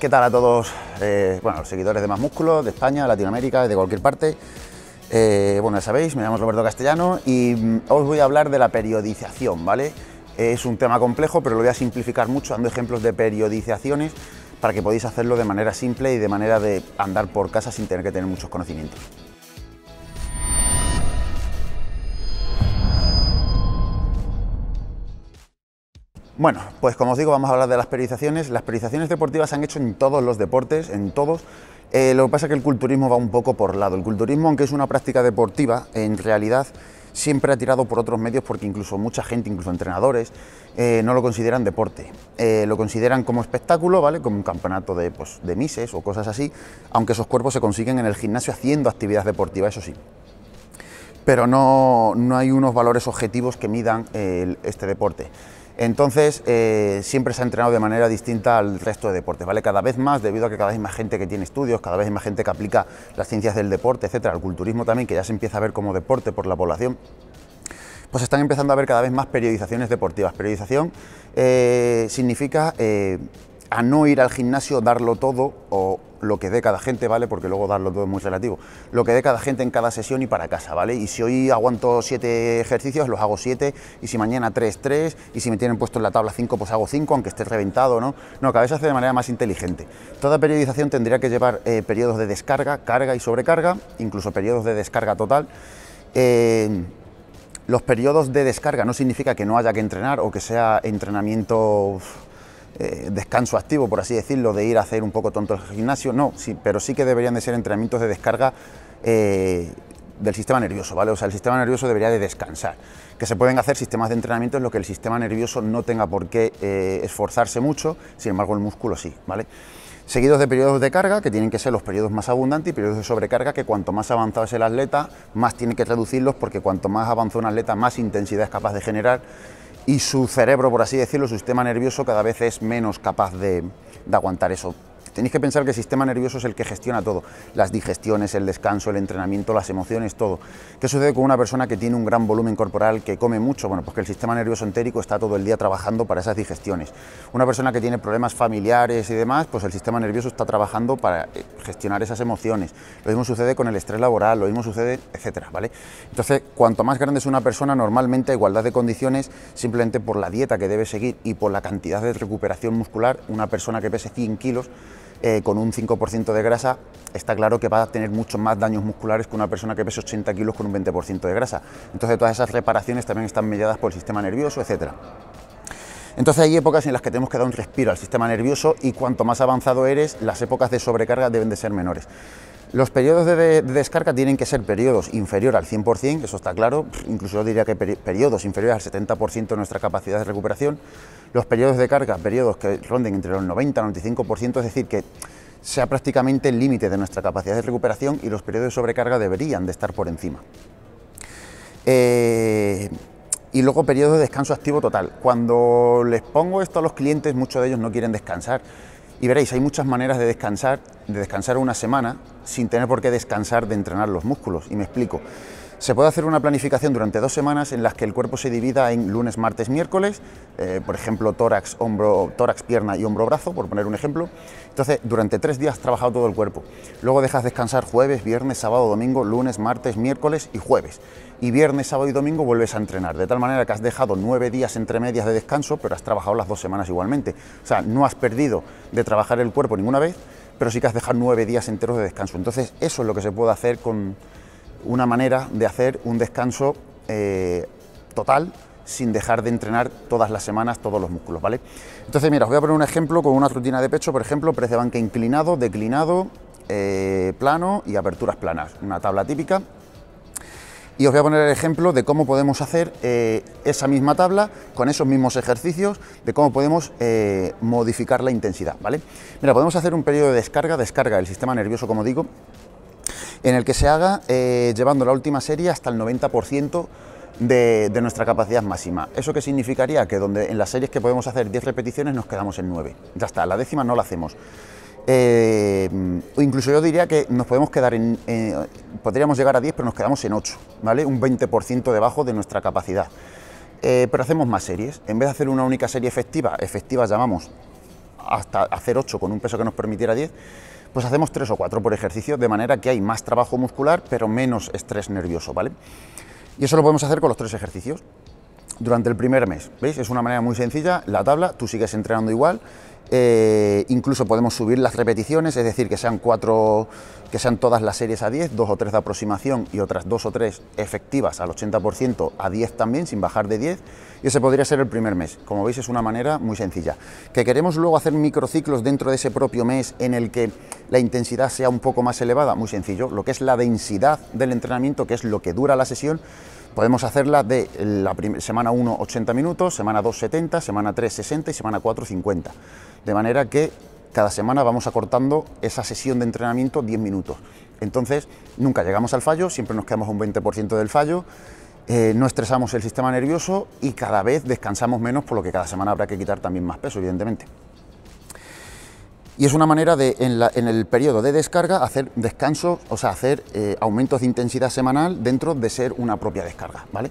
¿Qué tal a todos eh, bueno, los seguidores de Más Músculo, de España, Latinoamérica, de cualquier parte? Eh, bueno, ya sabéis, me llamo Roberto Castellano y mm, os voy a hablar de la periodización, ¿vale? Es un tema complejo, pero lo voy a simplificar mucho dando ejemplos de periodizaciones para que podáis hacerlo de manera simple y de manera de andar por casa sin tener que tener muchos conocimientos. Bueno, pues como os digo, vamos a hablar de las perizaciones. Las perizaciones deportivas se han hecho en todos los deportes, en todos. Eh, lo que pasa es que el culturismo va un poco por lado. El culturismo, aunque es una práctica deportiva, en realidad siempre ha tirado por otros medios porque incluso mucha gente, incluso entrenadores, eh, no lo consideran deporte. Eh, lo consideran como espectáculo, ¿vale? Como un campeonato pues, de, mises o cosas así, aunque esos cuerpos se consiguen en el gimnasio haciendo actividad deportiva, eso sí pero no, no, hay unos valores objetivos que midan este deporte. Entonces, eh, siempre se ha entrenado de manera distinta al resto de deportes, ¿vale? Cada vez más, debido a que cada vez hay más gente que tiene estudios, cada vez hay más gente que aplica las ciencias del deporte, etcétera, el culturismo también, que ya se empieza a ver como deporte por la población, pues están empezando a ver cada vez más periodizaciones deportivas. Periodización eh, significa eh, a no ir al gimnasio, darlo todo o lo que dé cada gente, ¿vale? Porque luego darlo todo es muy relativo. Lo que dé cada gente en cada sesión y para casa, ¿vale? Y si hoy aguanto siete ejercicios, los hago siete, y si mañana tres, tres, y si me tienen puesto en la tabla cinco, pues hago cinco, aunque esté reventado, ¿no? No, cada vez se hace de manera más inteligente. Toda periodización tendría que llevar eh, periodos de descarga, carga y sobrecarga, incluso periodos de descarga total. Eh, los periodos de descarga no significa que no haya que entrenar o que sea entrenamiento eh, descanso activo, por así decirlo, de ir a hacer un poco tonto el gimnasio, no, sí, pero sí que deberían de ser entrenamientos de descarga eh, del sistema nervioso, ¿vale? O sea, el sistema nervioso debería de descansar. Que se pueden hacer sistemas de entrenamiento en los que el sistema nervioso no tenga por qué eh, esforzarse mucho, sin embargo el músculo sí, ¿vale? Seguidos de periodos de carga, que tienen que ser los periodos más abundantes, y periodos de sobrecarga, que cuanto más avanzado es el atleta, más tiene que reducirlos, porque cuanto más avanza un atleta, más intensidad es capaz de generar y su cerebro, por así decirlo, su sistema nervioso cada vez es menos capaz de, aguantar eso. Tenéis que pensar que el sistema nervioso es el que gestiona todo, las digestiones, el descanso, el entrenamiento, las emociones, todo. ¿Qué sucede con una persona que tiene un gran volumen corporal, que come mucho? Bueno, pues que el sistema nervioso entérico está todo el día trabajando para esas digestiones. Una persona que tiene problemas familiares y demás, pues el sistema nervioso está trabajando para eh, gestionar esas emociones. Lo mismo sucede con el estrés laboral, lo mismo sucede, etcétera, ¿vale? Entonces, cuanto más grande es una persona, normalmente a igualdad de condiciones, simplemente por la dieta que debe seguir y por la cantidad de recuperación muscular, una persona que pese 100 kilos eh, con un 5% de grasa, está claro que va a tener muchos más daños musculares que una persona que pesa 80 kilos con un 20% de grasa. Entonces todas esas reparaciones también están mediadas por el sistema nervioso, etcétera. Entonces hay épocas en las que tenemos que dar un respiro al sistema nervioso y cuanto más avanzado eres, las épocas de sobrecarga deben de ser menores. Los periodos de, descarga tienen que ser periodos inferior al 100%, eso está claro, incluso yo diría que periodos inferiores al 70% de nuestra capacidad de recuperación, los periodos de carga, periodos que ronden entre los 90 y 95%, es decir, que sea prácticamente el límite de nuestra capacidad de recuperación y los periodos de sobrecarga deberían de estar por encima. Eh, y luego periodos de descanso activo total. Cuando les pongo esto a los clientes, muchos de ellos no quieren descansar. Y veréis, hay muchas maneras de descansar, de descansar una semana sin tener por qué descansar de entrenar los músculos. Y me explico. Se puede hacer una planificación durante dos semanas en las que el cuerpo se divida en lunes, martes, miércoles, eh, por ejemplo, tórax, hombro, tórax, pierna y hombro, brazo, por poner un ejemplo. Entonces, durante tres días has trabajado todo el cuerpo. Luego dejas descansar jueves, viernes, sábado, domingo, lunes, martes, miércoles y jueves. Y viernes, sábado y domingo vuelves a entrenar, de tal manera que has dejado nueve días entre medias de descanso, pero has trabajado las dos semanas igualmente. O sea, no has perdido de trabajar el cuerpo ninguna vez, pero sí que has dejado nueve días enteros de descanso. Entonces, eso es lo que se puede hacer con una manera de hacer un descanso eh, total sin dejar de entrenar todas las semanas todos los músculos, ¿vale? Entonces, mira, os voy a poner un ejemplo con una rutina de pecho, por ejemplo, press de banca inclinado, declinado, eh, plano y aperturas planas, una tabla típica. Y os voy a poner el ejemplo de cómo podemos hacer eh, esa misma tabla con esos mismos ejercicios, de cómo podemos modificar la intensidad, ¿vale? Mira, podemos hacer un periodo de descarga, descarga del sistema nervioso, como digo, en el que se haga eh, llevando la última serie hasta el 90% de, nuestra capacidad máxima. ¿Eso que significaría? Que donde en las series que podemos hacer 10 repeticiones nos quedamos en 9. Ya está, la décima no la hacemos. Eh, incluso yo diría que nos podemos quedar en, eh, podríamos llegar a 10, pero nos quedamos en 8, ¿vale? Un 20% debajo de nuestra capacidad. pero hacemos más series. En vez de hacer una única serie efectiva, efectiva llamamos hasta hacer 8 con un peso que nos permitiera 10, pues hacemos tres o cuatro por ejercicio, de manera que hay más trabajo muscular, pero menos estrés nervioso, ¿vale? Y eso lo podemos hacer con los tres ejercicios durante el primer mes, ¿veis? Es una manera muy sencilla, la tabla, tú sigues entrenando igual, eh, incluso podemos subir las repeticiones, es decir, que sean cuatro, que sean todas las series a 10, dos o tres de aproximación y otras dos o tres efectivas al 80% a 10 también, sin bajar de 10. Y ese podría ser el primer mes. Como veis, es una manera muy sencilla. Que queremos luego hacer microciclos dentro de ese propio mes en el que la intensidad sea un poco más elevada, muy sencillo. Lo que es la densidad del entrenamiento, que es lo que dura la sesión, Podemos hacerla de la semana 1 80 minutos, semana 2 70, semana 3 60 y semana 4 50. De manera que cada semana vamos acortando esa sesión de entrenamiento 10 minutos. Entonces, nunca llegamos al fallo, siempre nos quedamos un 20% del fallo, eh, no estresamos el sistema nervioso y cada vez descansamos menos, por lo que cada semana habrá que quitar también más peso, evidentemente y es una manera de en, el periodo de descarga hacer descanso, o sea, hacer eh, aumentos de intensidad semanal dentro de ser una propia descarga, ¿vale?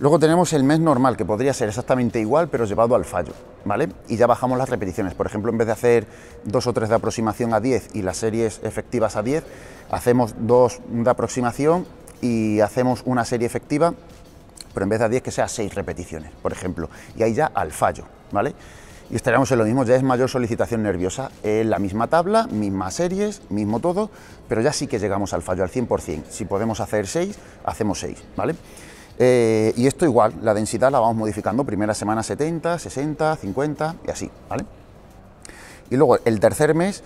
Luego tenemos el mes normal, que podría ser exactamente igual, pero llevado al fallo, ¿vale? Y ya bajamos las repeticiones. Por ejemplo, en vez de hacer dos o tres de aproximación a 10 y las series efectivas a 10, hacemos dos de aproximación y hacemos una serie efectiva, pero en vez de a 10 que sea 6 repeticiones, por ejemplo. Y ahí ya al fallo, ¿vale? y estaríamos en lo mismo, ya es mayor solicitación nerviosa, En eh, la misma tabla, mismas series, mismo todo, pero ya sí que llegamos al fallo al 100%, si podemos hacer 6, hacemos 6, ¿vale? Eh, y esto igual, la densidad la vamos modificando, primera semana 70, 60, 50 y así, ¿vale? Y luego el tercer mes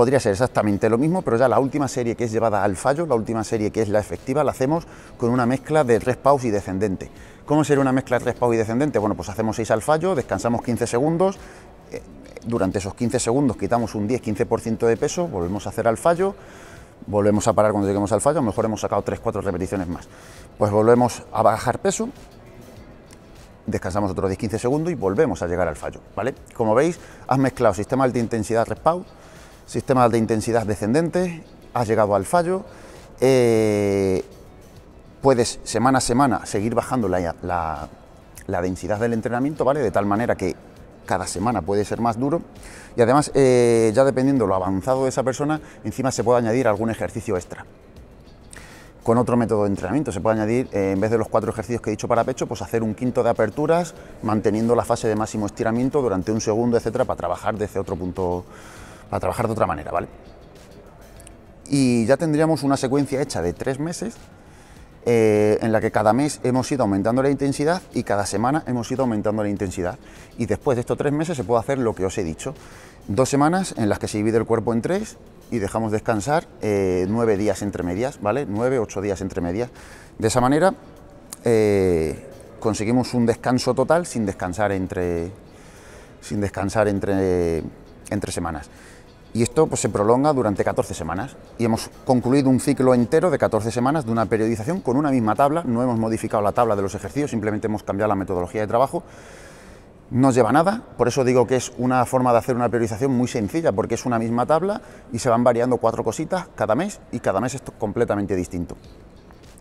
podría ser exactamente lo mismo, pero ya la última serie que es llevada al fallo, la última serie que es la efectiva, la hacemos con una mezcla de respaus y descendente. ¿Cómo sería una mezcla de respaus y descendente? Bueno, pues hacemos 6 al fallo, descansamos 15 segundos, eh, durante esos 15 segundos quitamos un 10-15% de peso, volvemos a hacer al fallo, volvemos a parar cuando lleguemos al fallo, a lo mejor hemos sacado 3-4 repeticiones más. Pues volvemos a bajar peso, descansamos otros 10-15 segundos y volvemos a llegar al fallo, ¿vale? Como veis, has mezclado sistema de intensidad respawn Sistema de intensidad descendente, has llegado al fallo, eh, puedes semana a semana seguir bajando la, densidad del entrenamiento, ¿vale? De tal manera que cada semana puede ser más duro y además eh, ya dependiendo lo avanzado de esa persona, encima se puede añadir algún ejercicio extra. Con otro método de entrenamiento se puede añadir, eh, en vez de los cuatro ejercicios que he dicho para pecho, pues hacer un quinto de aperturas, manteniendo la fase de máximo estiramiento durante un segundo, etcétera, para trabajar desde otro punto para trabajar de otra manera, ¿vale? Y ya tendríamos una secuencia hecha de tres meses eh, en la que cada mes hemos ido aumentando la intensidad y cada semana hemos ido aumentando la intensidad. Y después de estos tres meses se puede hacer lo que os he dicho. Dos semanas en las que se divide el cuerpo en tres y dejamos descansar eh, nueve días entre medias, ¿vale? Nueve, ocho días entre medias. De esa manera eh, conseguimos un descanso total sin descansar entre, sin descansar entre, entre semanas. Y esto pues, se prolonga durante 14 semanas. Y hemos concluido un ciclo entero de 14 semanas de una periodización con una misma tabla. No hemos modificado la tabla de los ejercicios, simplemente hemos cambiado la metodología de trabajo. No lleva nada, por eso digo que es una forma de hacer una periodización muy sencilla, porque es una misma tabla y se van variando cuatro cositas cada mes y cada mes es completamente distinto.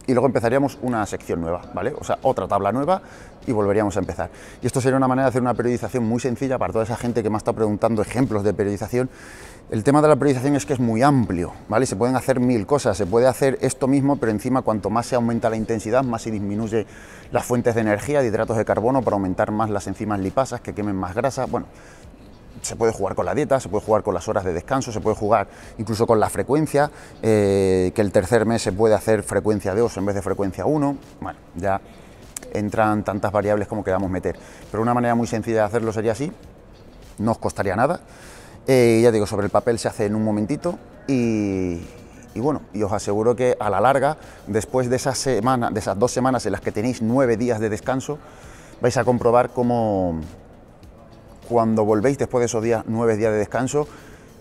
Y luego empezaríamos una sección nueva, ¿vale? O sea, otra tabla nueva y volveríamos a empezar. Y esto sería una manera de hacer una periodización muy sencilla para toda esa gente que me ha estado preguntando ejemplos de periodización el tema de la priorización es que es muy amplio, ¿vale? Se pueden hacer mil cosas, se puede hacer esto mismo, pero encima cuanto más se aumenta la intensidad, más se disminuye las fuentes de energía, de hidratos de carbono, para aumentar más las enzimas lipasas que quemen más grasa. Bueno, se puede jugar con la dieta, se puede jugar con las horas de descanso, se puede jugar incluso con la frecuencia, eh, que el tercer mes se puede hacer frecuencia 2 en vez de frecuencia 1. Bueno, ya entran tantas variables como queramos meter. Pero una manera muy sencilla de hacerlo sería así, no os costaría nada. Eh, ya digo, sobre el papel se hace en un momentito y, y bueno, y os aseguro que a la larga, después de esas, semana, de esas dos semanas en las que tenéis nueve días de descanso, vais a comprobar cómo cuando volvéis después de esos días, nueve días de descanso,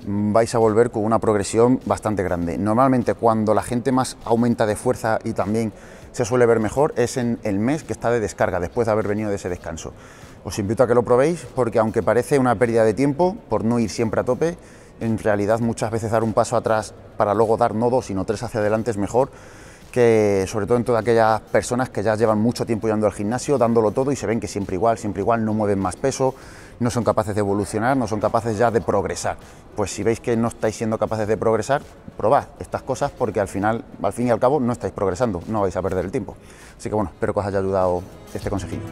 vais a volver con una progresión bastante grande. Normalmente cuando la gente más aumenta de fuerza y también se suele ver mejor es en el mes que está de descarga, después de haber venido de ese descanso. Os invito a que lo probéis porque aunque parece una pérdida de tiempo por no ir siempre a tope, en realidad muchas veces dar un paso atrás para luego dar no dos sino tres hacia adelante es mejor que sobre todo en todas aquellas personas que ya llevan mucho tiempo yendo al gimnasio, dándolo todo y se ven que siempre igual, siempre igual, no mueven más peso, no son capaces de evolucionar, no son capaces ya de progresar. Pues si veis que no estáis siendo capaces de progresar, probad estas cosas porque al final, al fin y al cabo, no estáis progresando, no vais a perder el tiempo. Así que bueno, espero que os haya ayudado este consejillo.